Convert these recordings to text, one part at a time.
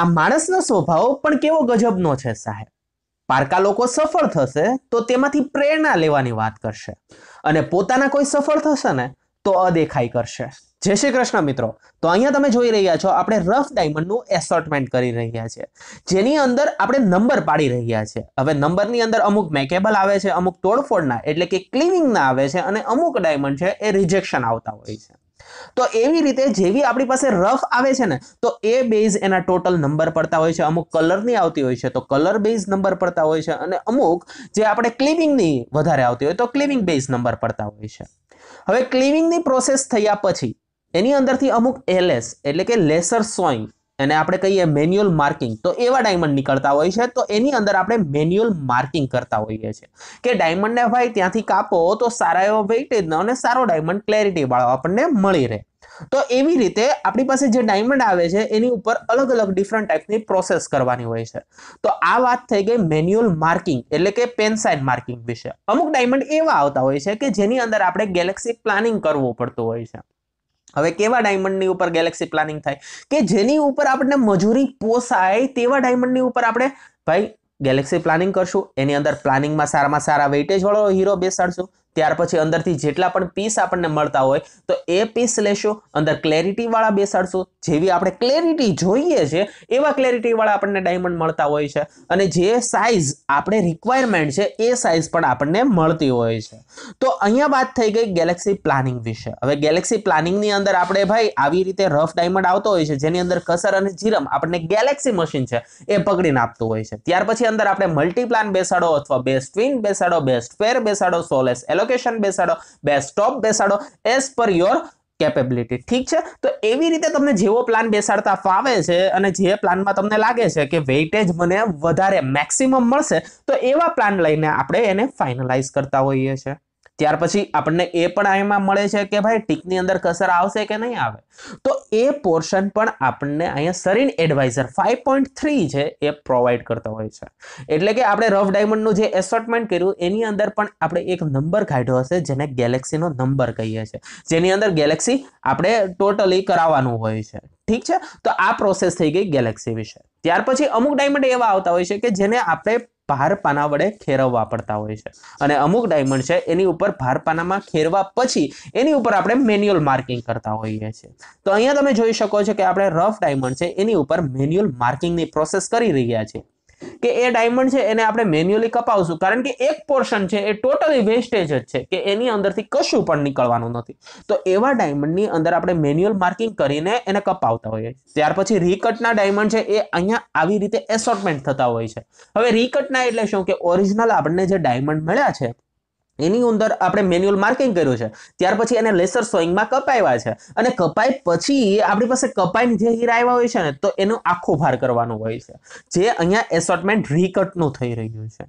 આ માણસનો સ્વભાવ પણ કેવો ગજબનો છે સાહેબ પારકા લોકો સફળ થશે તો તેમાંથી પ્રેરણા લેવાની વાત કરશે અને પોતાના કોઈ સફળ થશે ને તો અદેખાઈ કરશે જય શ્રી કૃષ્ણ મિત્રો તો અહીંયા તમે જોઈ રહ્યા છો આપણે રફ ડાયમંડનું એસોર્ટમેન્ટ કરી રહ્યા છીએ જેની અંદર આપણે નંબર પાડી રહ્યા છીએ હવે નંબરની અંદર અમુક મેકેબલ આવે છે અમુક તોડફોડના એટલે કે ક્લિનિંગના આવે છે અને અમુક ડાયમંડ છે એ રિજેક્શન આવતા હોય છે તો એવી રીતે જેવી આપણી પાસે રફ આવે છે ને તો એ બેઝ એના ટોટલ નંબર પડતા હોય છે અમુક કલરની આવતી હોય છે તો કલર બેઝ નંબર પડતા હોય છે અને અમુક જે આપણે ક્લિવિંગની વધારે આવતી હોય તો ક્લિવિંગ બેઝ નંબર પડતા હોય છે હવે ક્લિવિંગની પ્રોસેસ થયા પછી એની અંદરથી અમુક એલએસ એટલે કે લેસર સોઈંગ એને આપણે કહીએ મેન્યુઅલ માર્કિંગ તો એવા ડાયમંડ નીકળતા હોય છે તો એની અંદર આપણે મેન્યુઅલ માર્કિંગ કરતા હોઈએ છીએ કે ડાયમંડને ભાઈ ત્યાંથી કાપો તો સારા એવો વેઇટેજનો અને સારો ડાયમંડ ક્લેરિટીવાળો આપણને મળી રહે તો એવી રીતે આપણી પાસે જે ડાયમંડ આવે છે એની ઉપર અલગ અલગ ડિફરન્ટ ટાઈપની પ્રોસેસ કરવાની હોય છે તો આ વાત થઈ ગઈ મેન્યુઅલ માર્કિંગ એટલે કે પેનસાઇન માર્કિંગ વિશે અમુક ડાયમંડ એવા આવતા હોય છે કે જેની અંદર આપણે ગેલેક્સી પ્લાનિંગ કરવું પડતું હોય છે હવે કેવા ડાયમંડની ઉપર ગેલેક્સી પ્લાનિંગ થાય કે જેની ઉપર આપણને મજૂરી પોસાય તેવા ડાયમંડની ઉપર આપણે ભાઈ ગેલેક્સી પ્લાનિંગ કરશું એની અંદર પ્લાનિંગમાં સારામાં સારા વેઇટેજ વાળો હીરો બેસાડશું ત્યાર પછી અંદરથી જેટલા પણ પીસ આપણને મળતા હોય તો એ પીસ લેશો અંદર ક્લેરિટીવાળા બેસાડશો જેવી આપણે ક્લેરિટી જોઈએ છે એવા ક્લેરિટીવાળા આપણને ડાયમંડ મળતા હોય છે અને જે સાઇઝ આપણે રિક્વાયરમેન્ટ છે એ સાઇઝ પણ આપણને મળતી હોય છે તો અહીંયા વાત થઈ ગઈ ગેલેક્સી પ્લાનિંગ વિશે હવે ગેલેક્સી પ્લાનિંગની અંદર આપણે ભાઈ આવી રીતે રફ ડાયમંડ આવતો હોય છે જેની અંદર કસર અને જીરમ આપણને ગેલેક્સી મશીન છે એ પકડીને આપતું હોય છે ત્યાર પછી અંદર આપણે મલ્ટીપ્લાન બેસાડો અથવા બેસ્ટ ટ્વિન બેસાડો બેસ્ટ ફેર બેસાડો સોલેસ એલો લોકેશન બેસાડો બેસ્ટ સ્ટોપ બેસાડો એઝ પર યોર કેપેબિલિટી ઠીક છે તો એવી રીતે તમને જેવો પ્લાન બેસાડતા ફાવે છે અને જે પ્લાનમાં તમને લાગે છે કે વેઇટેજ મને વધારે મેક્સિમમ મળશે તો એવા પ્લાન લઈને આપણે એને ફાઇનલાઇઝ કરતા હોઈએ છીએ ત્યાર પછી આપણને એ પણ એમાં મળે છે કે ભાઈ ટીકની અંદર કસર આવશે કે નહીં આવે તો એ પોર્શન પણ આપણને અહીંયા Sarin advisor five point three છે એ પ્રોવાઈડ કરતો હોય છે એટલે કે આપણે રફ ડાયમંડનું જે એસોર્ટમેન્ટ કર્યું એની અંદર પણ આપણે એક નંબર કાઢ્યો હશે જેને ગેલેક્સીનો નંબર કહીએ છીએ જેની અંદર ગેલેક્સી આપણે ટોટલી કરાવવાનું હોય છે ઠીક છે તો આ પ્રોસેસ થઈ ગઈ ગેલેક્સી વિશે ત્યાર પછી અમુક ડાયમંડ એવા આવતા હોય છે કે જેને આપણે ભાર પાના વડે ખેરવવા પડતા હોય છે અને અમુક ડાયમંડ છે એની ઉપર ભાર પાનામાં ખેરવા પછી એની ઉપર આપણે મેન્યુઅલ માર્કિંગ કરતા હોઈએ છીએ તો અહીંયા તમે જોઈ શકો છો કે આપણે રફ ડાયમંડ છે એની ઉપર મેન્યુઅલ માર્કિંગની પ્રોસેસ કરી રહ્યા છીએ કે એ ડાયમંડ છે એને આપણે મેન્યુઅલી કપાવશું કારણ કે એક પોર્શન છે એ ટોટલી વેસ્ટેજ જ છે કે એની અંદરથી કશું પણ નીકળવાનું નથી તો એવા ડાયમંડની અંદર આપણે મેન્યુઅલ માર્કિંગ કરીને એને કપાવતા હોઈએ ત્યાર પછી રીકટના ડાયમંડ છે એ અહીંયા આવી રીતે એસોર્ટમેન્ટ થતા હોય છે હવે રીકટના એટલે શું કે ઓરિજિનલ આપણને જે ડાયમંડ મળ્યા છે એની અંદર આપણે મેન્યુઅલ માર્કિંગ કર્યું છે ત્યાર પછી એને લેસર સોઈંગમાં કપાવ્યા છે અને કપાય પછી આપણી પાસે કપાઈને જે હીરા આવ્યા હોય છે ને તો એનો આખો ભાર કરવાનો હોય છે જે અહીંયા એસોર્ટમેન્ટ રીકટનું થઈ રહ્યું છે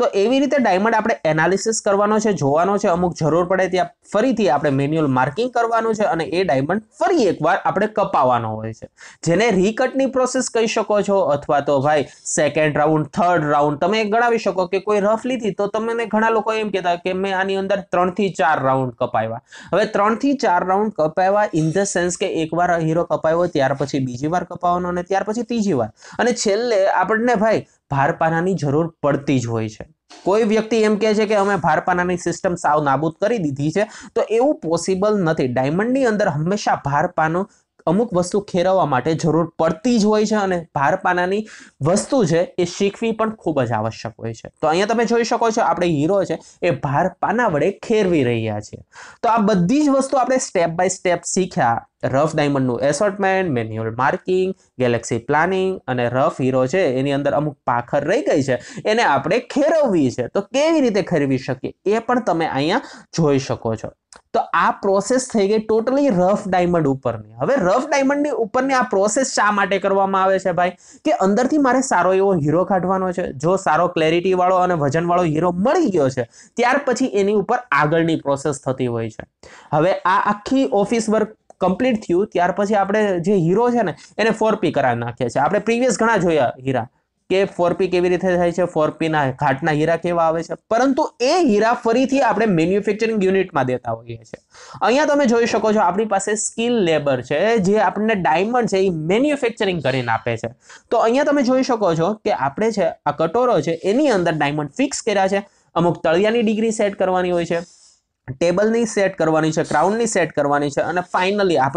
તો એવી રીતે ડાયમંડ આપણે એનાલિસિસ કરવાનો છે જોવાનો છે અમુક જરૂર પડે ત્યાં ફરીથી આપણે મેન્યુઅલ માર્કિંગ કરવાનું છે અને એ ડાયમંડ ફરી એકવાર આપણે કપાવવાનો હોય છે જેને રીકટની પ્રોસેસ કહી શકો છો અથવા તો ભાઈ સેકન્ડ રાઉન્ડ થર્ડ રાઉન્ડ તમે ગણાવી શકો કે કોઈ રફ લીધી તો તમને ઘણા લોકો એમ કહેતા કે મેં આની અંદર ત્રણથી ચાર રાઉન્ડ કપાવ્યા હવે ત્રણથી ચાર રાઉન્ડ કપાવ્યા ઇન ધ સેન્સ કે એકવાર હીરો કપાયો ત્યાર પછી બીજી વાર કપાવવાનો અને ત્યાર પછી ત્રીજી વાર અને છેલ્લે આપણને ભાઈ ભારપાનાની જરૂર પડતી જ હોય છે કોઈ વ્યક્તિ એમ કહે છે કે અમે ભારપાનાની સિસ્ટમ સાવ નાબૂદ કરી દીધી છે તો એવું પોસિબલ નથી ડાયમંડની અંદર હંમેશા ભારપાનો અમુક વસ્તુ ખેરવવા માટે જરૂર પડતી જ હોય છે અને ભારપાનાની વસ્તુ છે એ શીખવી પણ ખૂબ જ આવશ્યક હોય છે તો અહીંયા તમે જોઈ શકો છો આપણે હીરો છે એ ભારપાના વડે ખેરવી રહ્યા છે તો આ બધી જ વસ્તુ આપણે સ્ટેપ બાય સ્ટેપ શીખ્યા rough ડાયમંડનું એસોર્ટમેન્ટ manual marking Galaxy planning અને રફ હીરો છે એની અંદર અમુક પાખર રહી ગઈ છે એને આપણે ખેરવવી છે તો કેવી રીતે ખેરવી શકીએ એ પણ તમે અહીંયા જોઈ શકો છો તો આ પ્રોસેસ થઈ ગઈ ટોટલી રફ ડાયમંડ ઉપરની હવે રફ ડાયમંડની ઉપરની આ પ્રોસેસ શા માટે કરવામાં આવે છે ભાઈ કે અંદરથી મારે સારો એવો હીરો કાઢવાનો છે જો સારો ક્લેરિટી વાળો અને વજનવાળો હીરો મળી ગયો છે ત્યાર પછી એની ઉપર આગળની પ્રોસેસ થતી હોય છે હવે આ આખી ઓફિસ વર્ક કમ્પ્લીટ થયું ત્યાર પછી આપણે જે હીરો છે ને એને ફોર પી કરાવી નાખીએ છીએ આપણે પ્રીવિયસ ઘણા જોયા હીરા કે ફોરપી કેવી રીતે થાય છે ફોરપીના ઘાટના હીરા કેવા આવે છે પરંતુ એ હીરા ફરીથી આપણે મેન્યુફેક્ચરિંગ યુનિટમાં દેતા હોઈએ છીએ અહીંયા તમે જોઈ શકો છો આપણી પાસે સ્કિલ લેબર છે જે આપણને ડાયમંડ છે એ મેન્યુફેક્ચરિંગ કરીને આપે છે તો અહીંયા તમે જોઈ શકો છો કે આપણે છે આ કટોરો છે એની અંદર ડાયમંડ ફિક્સ કર્યા છે અમુક તળિયાની ડિગ્રી સેટ કરવાની હોય છે ટેબલની સેટ કરવાની છે ક્રાઉનની સેટ કરવાની છે અને ફાઇનલી આપણે